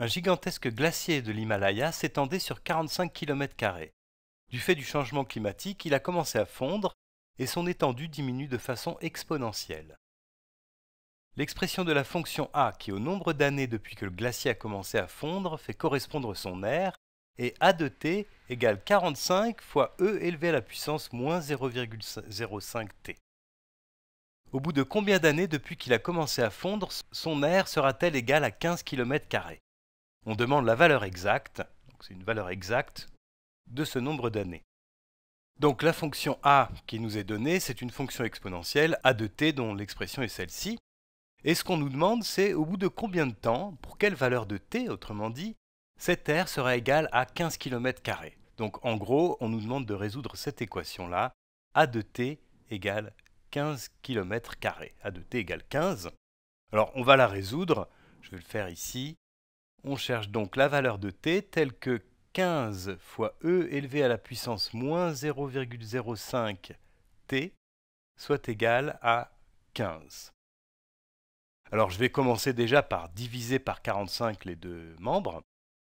Un gigantesque glacier de l'Himalaya s'étendait sur 45 km. Du fait du changement climatique, il a commencé à fondre et son étendue diminue de façon exponentielle. L'expression de la fonction A qui au nombre d'années depuis que le glacier a commencé à fondre fait correspondre son aire et A de t égale 45 fois E élevé à la puissance moins 0,05 t. Au bout de combien d'années depuis qu'il a commencé à fondre, son aire sera-t-elle égale à 15 km on demande la valeur exacte, donc c'est une valeur exacte, de ce nombre d'années. Donc la fonction a qui nous est donnée, c'est une fonction exponentielle a de t dont l'expression est celle-ci. Et ce qu'on nous demande, c'est au bout de combien de temps, pour quelle valeur de t, autrement dit, cette r sera égale à 15 km. Donc en gros, on nous demande de résoudre cette équation-là, a de t égale 15 km. a de t égale 15. Alors on va la résoudre, je vais le faire ici. On cherche donc la valeur de t telle que 15 fois e élevé à la puissance moins 0,05 t soit égal à 15. Alors je vais commencer déjà par diviser par 45 les deux membres.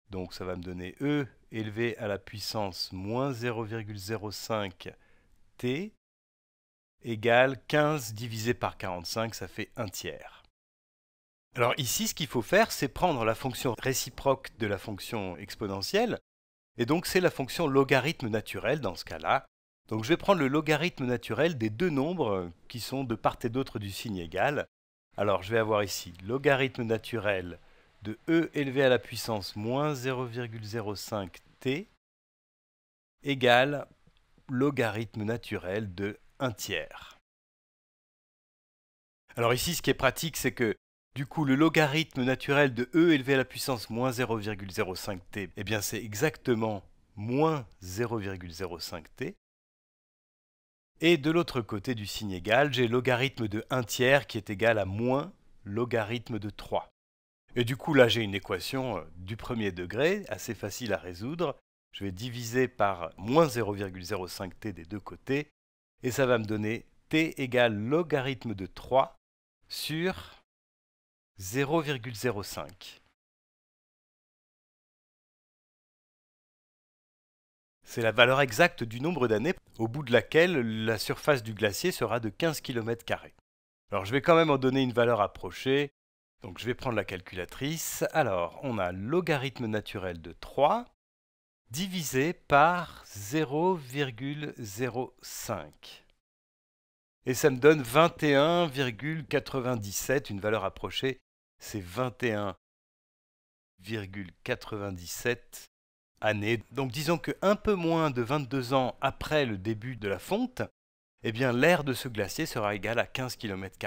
Donc ça va me donner e élevé à la puissance moins 0,05 t égale 15 divisé par 45, ça fait un tiers. Alors ici, ce qu'il faut faire, c'est prendre la fonction réciproque de la fonction exponentielle, et donc c'est la fonction logarithme naturel dans ce cas-là. Donc je vais prendre le logarithme naturel des deux nombres qui sont de part et d'autre du signe égal. Alors je vais avoir ici logarithme naturel de e élevé à la puissance moins 0,05t égale logarithme naturel de 1 tiers. Alors ici, ce qui est pratique, c'est que du coup, le logarithme naturel de e élevé à la puissance moins 0,05t, eh bien c'est exactement moins 0,05t. Et de l'autre côté du signe égal, j'ai logarithme de 1 tiers qui est égal à moins logarithme de 3. Et du coup, là, j'ai une équation euh, du premier degré, assez facile à résoudre. Je vais diviser par moins 0,05t des deux côtés, et ça va me donner t égale logarithme de 3 sur 0,05. C'est la valeur exacte du nombre d'années au bout de laquelle la surface du glacier sera de 15 km. Alors je vais quand même en donner une valeur approchée. Donc je vais prendre la calculatrice. Alors on a logarithme naturel de 3 divisé par 0,05. Et ça me donne 21,97, une valeur approchée c'est 21,97 années. Donc disons que un peu moins de 22 ans après le début de la fonte, eh bien l'aire de ce glacier sera égale à 15 km